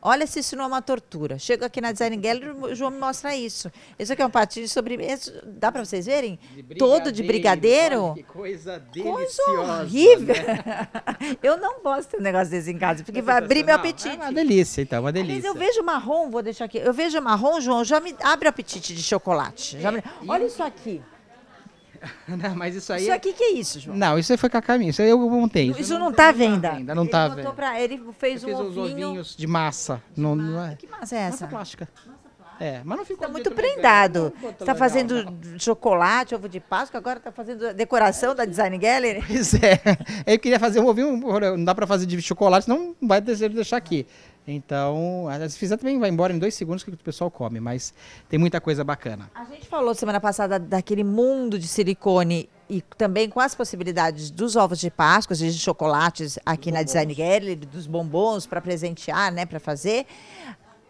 Olha se isso não é uma tortura. Chego aqui na Design Gallery, o João me mostra isso. Isso aqui é um patinho de sobremesa. Dá para vocês verem? De Todo de brigadeiro. Olha, que coisa deliciosa. Coisa horrível. Né? eu não gosto de um negócio desse em casa, porque vai abrir meu apetite. É uma delícia, então, uma delícia. Mas eu vejo marrom, vou deixar aqui. Eu vejo marrom, João, já me abre o apetite de chocolate. Me... Olha isso aqui. Não, mas isso aí. Isso é aqui que é isso, João? Não, isso aí foi cacaminho. Isso aí eu montei. Isso, isso não está à venda. ainda Não está tá venda. Pra, ele fez um ovinho... ovinhos de massa. De não, massa. Não é... Que massa é essa? Massa plástica. É, mas não ficou Está muito prendado. Está fazendo não. chocolate, ovo de Páscoa, agora está fazendo decoração é. da Design Gallery. Pois é. Eu queria fazer um ovinho, não dá para fazer de chocolate, não vai deixar aqui. Não. Então, se fizer também vai embora em dois segundos que o pessoal come, mas tem muita coisa bacana. A gente falou semana passada daquele mundo de silicone e também com as possibilidades dos ovos de Páscoa, de chocolates aqui na Design Gallery, dos bombons para presentear, né, para fazer.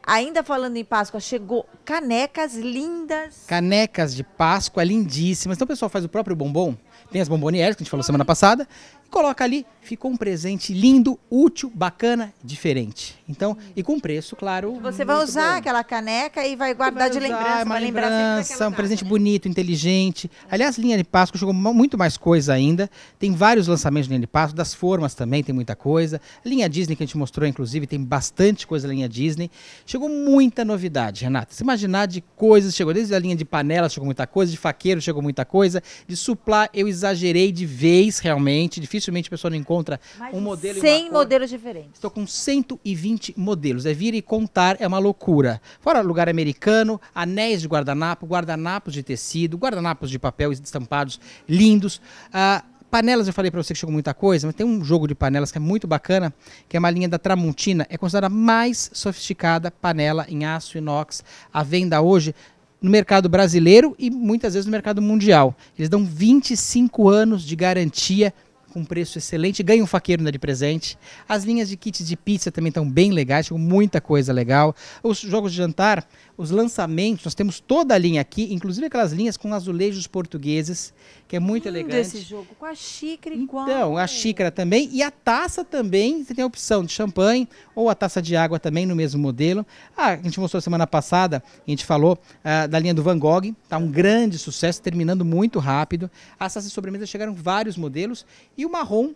Ainda falando em Páscoa, chegou canecas lindas. Canecas de Páscoa lindíssimas. Então o pessoal faz o próprio bombom tem as bombonieres, que a gente falou semana passada, e coloca ali, ficou um presente lindo, útil, bacana, diferente. Então, e com preço, claro. Você vai usar bom. aquela caneca e vai guardar vai de lembrança, vai lembrar lembrança, um presente né? bonito, inteligente. Aliás, linha de Páscoa chegou muito mais coisa ainda. Tem vários lançamentos de linha de Páscoa, das formas também tem muita coisa. linha Disney que a gente mostrou inclusive, tem bastante coisa na linha Disney. Chegou muita novidade, Renata. Se imaginar de coisas, chegou desde a linha de panelas, chegou muita coisa, de faqueiro, chegou muita coisa, de suplá, eu eu exagerei de vez, realmente. Dificilmente a pessoa não encontra um modelo 100 e uma cor. modelos diferentes. Estou com 120 modelos. É vir e contar, é uma loucura. Fora lugar americano, anéis de guardanapo, guardanapos de tecido, guardanapos de papel estampados lindos. Ah, panelas, eu falei para você que chegou muita coisa, mas tem um jogo de panelas que é muito bacana, que é uma linha da Tramontina. É considerada a mais sofisticada panela em aço inox à venda hoje no mercado brasileiro e muitas vezes no mercado mundial. Eles dão 25 anos de garantia com um preço excelente, ganha um faqueiro de presente. As linhas de kits de pizza também estão bem legais, com muita coisa legal. Os jogos de jantar, os lançamentos, nós temos toda a linha aqui, inclusive aquelas linhas com azulejos portugueses, que é muito hum, elegante. Desse jogo, com a xícara então, igual. Então, a xícara também e a taça também, você tem a opção de champanhe ou a taça de água também no mesmo modelo. Ah, a gente mostrou semana passada, a gente falou ah, da linha do Van Gogh, está um grande sucesso, terminando muito rápido. As taças de sobremesa chegaram vários modelos e marrom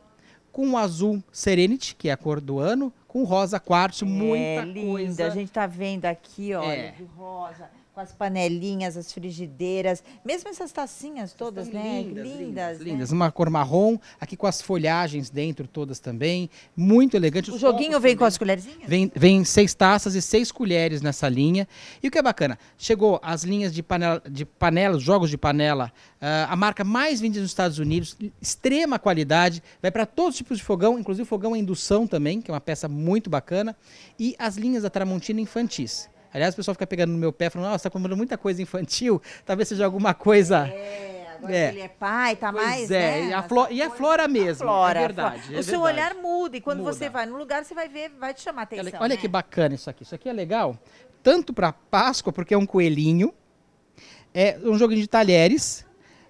com o azul Serenity, que é a cor do ano, com rosa quartzo, é, muita linda. coisa. A gente tá vendo aqui, olha, é. de rosa com as panelinhas, as frigideiras, mesmo essas tacinhas todas, né? Lindas, lindas. Lindas, né? uma cor marrom, aqui com as folhagens dentro todas também, muito elegante. O joguinho vem também. com as colherzinhas? Vem, vem seis taças e seis colheres nessa linha. E o que é bacana, chegou as linhas de panela, de panela jogos de panela, uh, a marca mais vendida nos Estados Unidos, extrema qualidade, vai para todos os tipos de fogão, inclusive fogão a indução também, que é uma peça muito bacana, e as linhas da Tramontina infantis. Aliás, o pessoal fica pegando no meu pé, falando, nossa, está comendo muita coisa infantil, talvez seja alguma coisa... É. Agora é. ele é pai, tá pois mais. É, né? e, a flora, e a flora mesmo. É a flora, é verdade. Flora. É o seu verdade. olhar muda, e quando muda. você vai num lugar, você vai ver, vai te chamar a atenção. Olha, olha né? que bacana isso aqui. Isso aqui é legal, tanto para Páscoa, porque é um coelhinho, é um joguinho de talheres,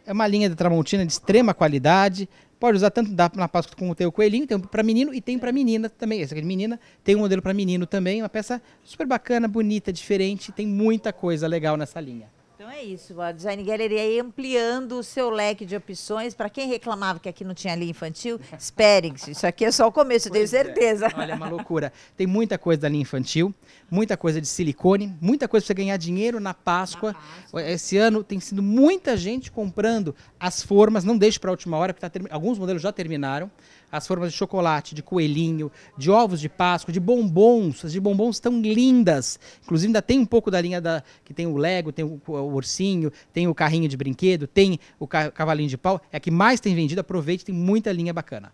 é uma linha de Tramontina de extrema qualidade, Pode usar tanto na Páscoa como tem o coelhinho, tem para menino e tem para menina também. Essa aqui de menina tem um modelo para menino também, uma peça super bacana, bonita, diferente, tem muita coisa legal nessa linha é isso. A Design Gallery aí ampliando o seu leque de opções. Para quem reclamava que aqui não tinha linha infantil, esperem. Isso aqui é só o começo, pois tenho é. certeza. É. Olha, é uma loucura. Tem muita coisa da linha infantil, muita coisa de silicone, muita coisa para você ganhar dinheiro na Páscoa. na Páscoa. Esse ano tem sido muita gente comprando as formas. Não deixe para a última hora, porque tá term... alguns modelos já terminaram. As formas de chocolate, de coelhinho, de ovos de Páscoa, de bombons. As de bombons estão lindas. Inclusive, ainda tem um pouco da linha da que tem o Lego, tem o, o ursinho, tem o carrinho de brinquedo, tem o cavalinho de pau. É a que mais tem vendido. Aproveite, tem muita linha bacana.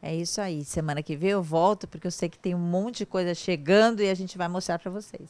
É isso aí. Semana que vem eu volto, porque eu sei que tem um monte de coisa chegando e a gente vai mostrar para vocês.